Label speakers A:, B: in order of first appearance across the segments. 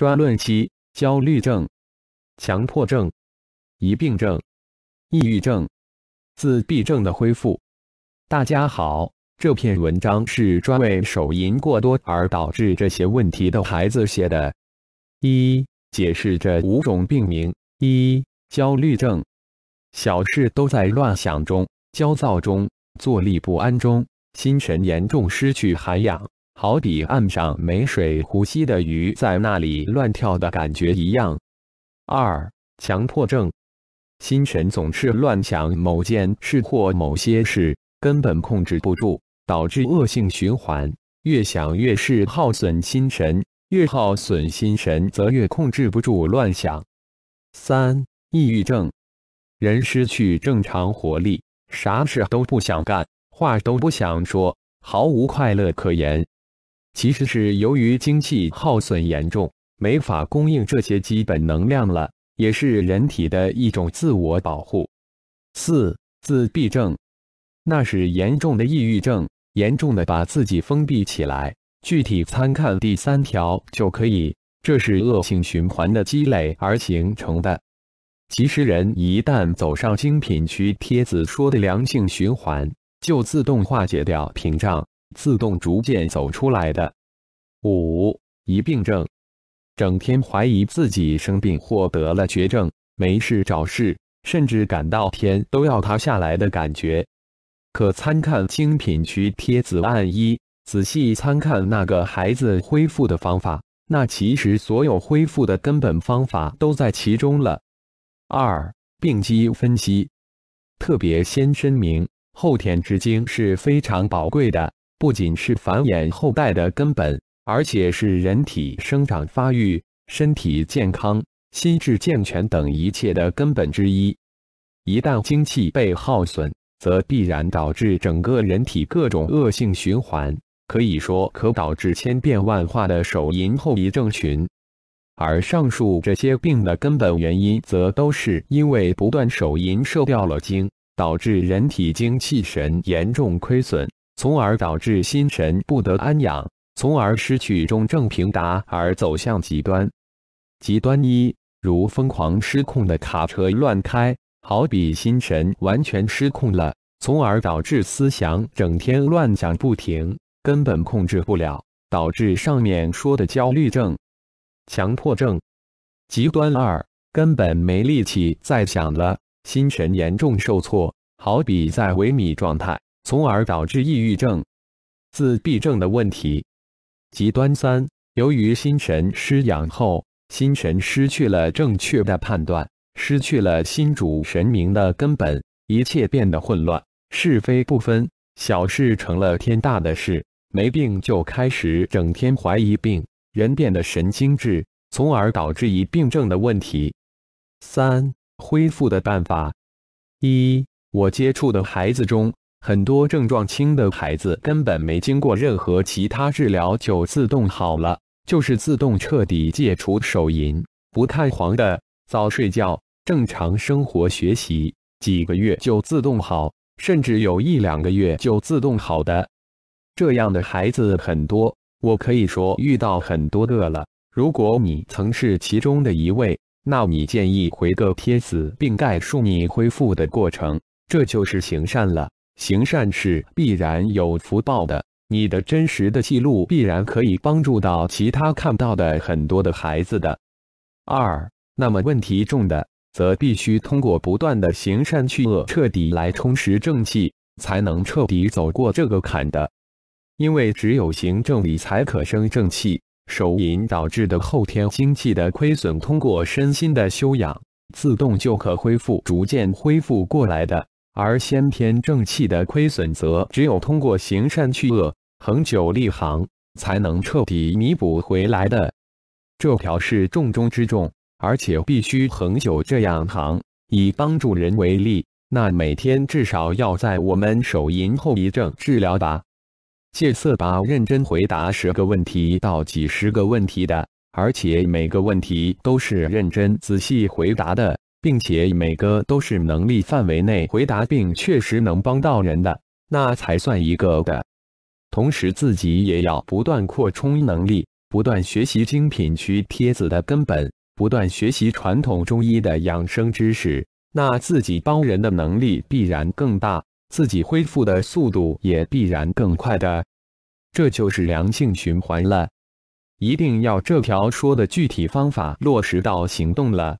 A: 专论七：焦虑症、强迫症、疑病症、抑郁症、自闭症的恢复。大家好，这篇文章是专为手淫过多而导致这些问题的孩子写的。一、解释这五种病名：一、焦虑症，小事都在乱想中、焦躁中、坐立不安中，心神严重失去涵养。好比岸上没水呼吸的鱼在那里乱跳的感觉一样。二、强迫症，心神总是乱想某件事或某些事，根本控制不住，导致恶性循环，越想越是耗损心神，越耗损心神则越控制不住乱想。三、抑郁症，人失去正常活力，啥事都不想干，话都不想说，毫无快乐可言。其实是由于精气耗损严重，没法供应这些基本能量了，也是人体的一种自我保护。四自闭症，那是严重的抑郁症，严重的把自己封闭起来，具体参看第三条就可以。这是恶性循环的积累而形成的。其实人一旦走上精品区，帖子说的良性循环，就自动化解掉屏障。自动逐渐走出来的五疑病症，整天怀疑自己生病或得了绝症，没事找事，甚至感到天都要塌下来的感觉。可参看精品区帖子按一，仔细参看那个孩子恢复的方法，那其实所有恢复的根本方法都在其中了。二病机分析，特别先申明后天之精是非常宝贵的。不仅是繁衍后代的根本，而且是人体生长发育、身体健康、心智健全等一切的根本之一。一旦精气被耗损，则必然导致整个人体各种恶性循环，可以说可导致千变万化的手淫后遗症群。而上述这些病的根本原因，则都是因为不断手淫，射掉了精，导致人体精气神严重亏损。从而导致心神不得安养，从而失去中正平达而走向极端。极端一，如疯狂失控的卡车乱开，好比心神完全失控了，从而导致思想整天乱想不停，根本控制不了，导致上面说的焦虑症、强迫症。极端二，根本没力气再想了，心神严重受挫，好比在萎靡状态。从而导致抑郁症、自闭症的问题。极端三，由于心神失养后，心神失去了正确的判断，失去了心主神明的根本，一切变得混乱，是非不分，小事成了天大的事。没病就开始整天怀疑病，人变得神经质，从而导致疑病症的问题。三，恢复的办法一，我接触的孩子中。很多症状轻的孩子根本没经过任何其他治疗就自动好了，就是自动彻底戒除手淫、不贪黄的、早睡觉、正常生活学习，几个月就自动好，甚至有一两个月就自动好的这样的孩子很多。我可以说遇到很多个了。如果你曾是其中的一位，那你建议回个帖子并概述你恢复的过程，这就是行善了。行善是必然有福报的，你的真实的记录必然可以帮助到其他看到的很多的孩子的。二，那么问题重的，则必须通过不断的行善去恶，彻底来充实正气，才能彻底走过这个坎的。因为只有行正理才可生正气，手淫导致的后天精气的亏损，通过身心的修养，自动就可恢复，逐渐恢复过来的。而先天正气的亏损，则只有通过行善去恶、恒久立行，才能彻底弥补回来的。这条是重中之重，而且必须恒久这样行。以帮助人为例，那每天至少要在我们手淫后遗症治疗吧、戒色吧，认真回答十个问题到几十个问题的，而且每个问题都是认真仔细回答的。并且每个都是能力范围内回答，并确实能帮到人的，那才算一个的。同时，自己也要不断扩充能力，不断学习精品区帖子的根本，不断学习传统中医的养生知识，那自己帮人的能力必然更大，自己恢复的速度也必然更快的。这就是良性循环了。一定要这条说的具体方法落实到行动了。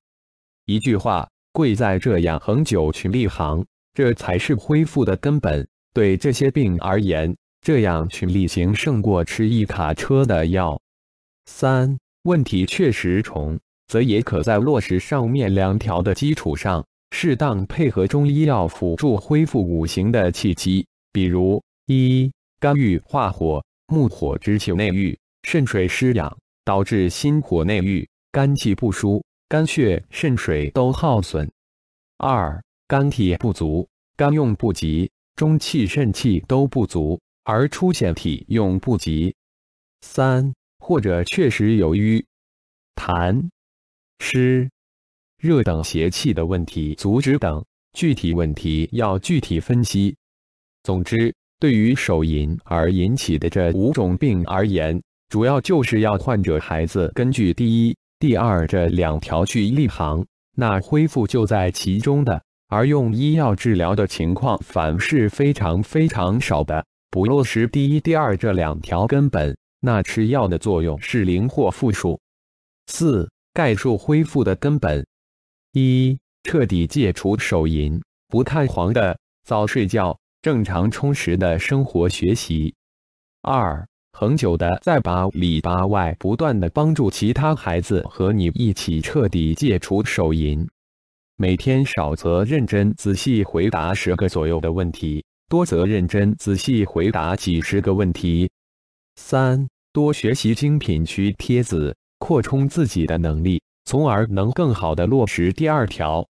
A: 一句话，贵在这样恒久去利行，这才是恢复的根本。对这些病而言，这样去力行胜过吃一卡车的药。三问题确实重，则也可在落实上面两条的基础上，适当配合中医药辅助恢复五行的气机，比如一肝郁化火，木火之气内郁，肾水失养，导致心火内郁，肝气不舒，肝血、肾水都耗损；二、肝体不足，肝用不及，中气、肾气都不足，而出现体用不及；三、或者确实有瘀、痰、湿、热等邪气的问题、阻止等，具体问题要具体分析。总之，对于手淫而引起的这五种病而言，主要就是要患者、孩子根据第一。第二这两条去利行，那恢复就在其中的，而用医药治疗的情况反是非常非常少的。不落实第一、第二这两条根本，那吃药的作用是零或负数。四、概述恢复的根本：一、彻底戒除手淫，不太黄的，早睡觉，正常充实的生活学习。二。恒久的，在里把外不断的帮助其他孩子和你一起彻底戒除手淫。每天少则认真仔细回答十个左右的问题，多则认真仔细回答几十个问题。三多学习精品区帖子，扩充自己的能力，从而能更好的落实第二条。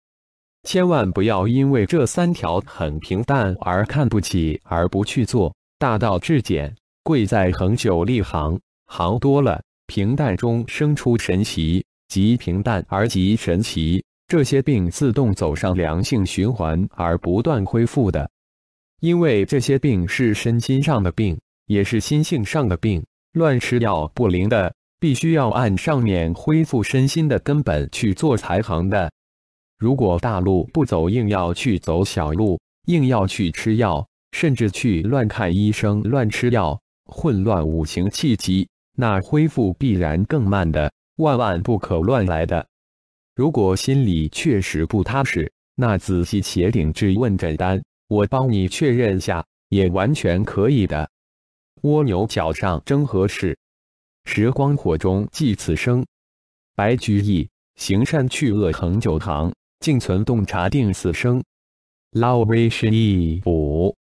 A: 千万不要因为这三条很平淡而看不起而不去做。大道至简。会在恒久立行，行多了，平淡中生出神奇，即平淡而即神奇。这些病自动走上良性循环而不断恢复的，因为这些病是身心上的病，也是心性上的病。乱吃药不灵的，必须要按上面恢复身心的根本去做才行的。如果大路不走，硬要去走小路，硬要去吃药，甚至去乱看医生、乱吃药。混乱五行气机，那恢复必然更慢的，万万不可乱来的。如果心里确实不踏实，那仔细写顶置问诊单，我帮你确认下，也完全可以的。蜗牛角上争何事？时光火中寄此生。白居易行善去恶恒久长，静存洞察定死生。l a 是 s 补。i 五。